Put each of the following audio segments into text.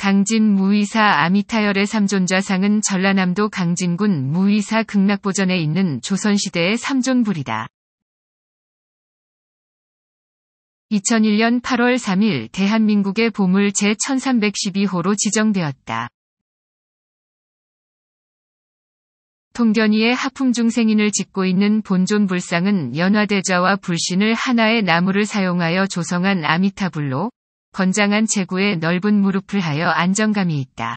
강진 무의사 아미타열의 삼존자상은 전라남도 강진군 무의사 극락보전에 있는 조선시대의 삼존불이다. 2001년 8월 3일 대한민국의 보물 제1312호로 지정되었다. 통견이의 하품중생인을 짓고 있는 본존불상은 연화대자와 불신을 하나의 나무를 사용하여 조성한 아미타불로 건장한 체구에 넓은 무릎을 하여 안정감이 있다.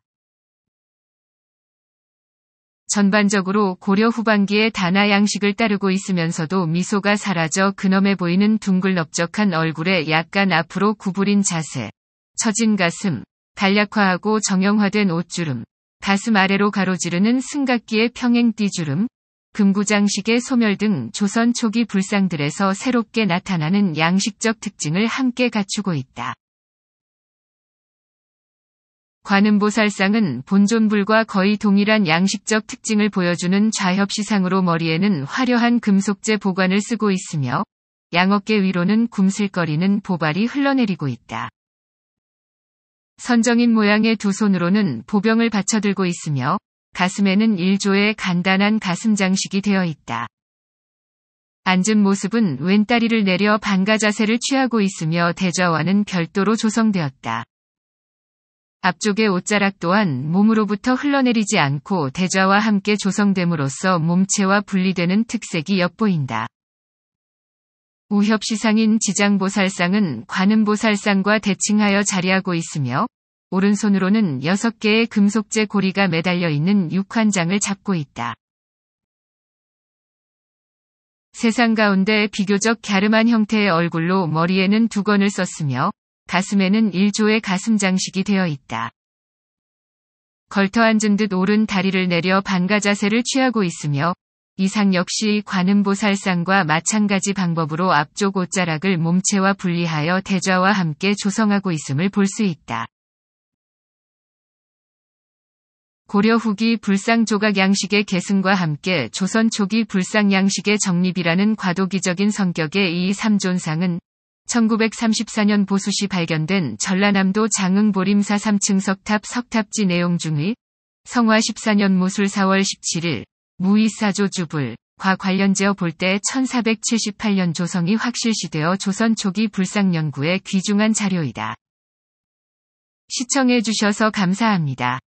전반적으로 고려 후반기의 단아 양식을 따르고 있으면서도 미소가 사라져 근엄해 보이는 둥글넓적한 얼굴에 약간 앞으로 구부린 자세, 처진 가슴, 간략화하고 정형화된 옷주름, 가슴 아래로 가로지르는 승각기의 평행 띠주름, 금구장식의 소멸 등 조선 초기 불상들에서 새롭게 나타나는 양식적 특징을 함께 갖추고 있다. 관음보살상은 본존불과 거의 동일한 양식적 특징을 보여주는 좌협시상으로 머리에는 화려한 금속재 보관을 쓰고 있으며 양어깨 위로는 굼슬거리는 보발이 흘러내리고 있다. 선정인 모양의 두 손으로는 보병을 받쳐들고 있으며 가슴에는 일조의 간단한 가슴 장식이 되어 있다. 앉은 모습은 왼다리를 내려 반가 자세를 취하고 있으며 대좌와는 별도로 조성되었다. 앞쪽의 옷자락 또한 몸으로부터 흘러내리지 않고 대좌와 함께 조성됨으로써 몸체와 분리되는 특색이 엿보인다. 우협시상인 지장보살상은 관음보살상과 대칭하여 자리하고 있으며 오른손으로는 6개의 금속재 고리가 매달려 있는 육환장을 잡고 있다. 세상 가운데 비교적 갸름한 형태의 얼굴로 머리에는 두건을 썼으며 가슴에는 일조의 가슴 장식이 되어 있다. 걸터 앉은 듯 오른 다리를 내려 반가 자세를 취하고 있으며 이상 역시 관음보살상과 마찬가지 방법으로 앞쪽 옷자락을 몸체와 분리하여 대좌와 함께 조성하고 있음을 볼 수 있다. 고려 후기 불상 조각 양식의 계승과 함께 조선 초기 불상 양식의 정립이라는 과도기적인 성격의 이 삼존상은 1934년 보수시 발견된 전라남도 장흥보림사 3층 석탑 석탑지 내용 중의 성화 14년 모술 4월 17일 무이사조 주불 과 관련지어 볼 때 1478년 조성이 확실시되어 조선 초기 불상연구에 귀중한 자료이다. 시청해주셔서 감사합니다.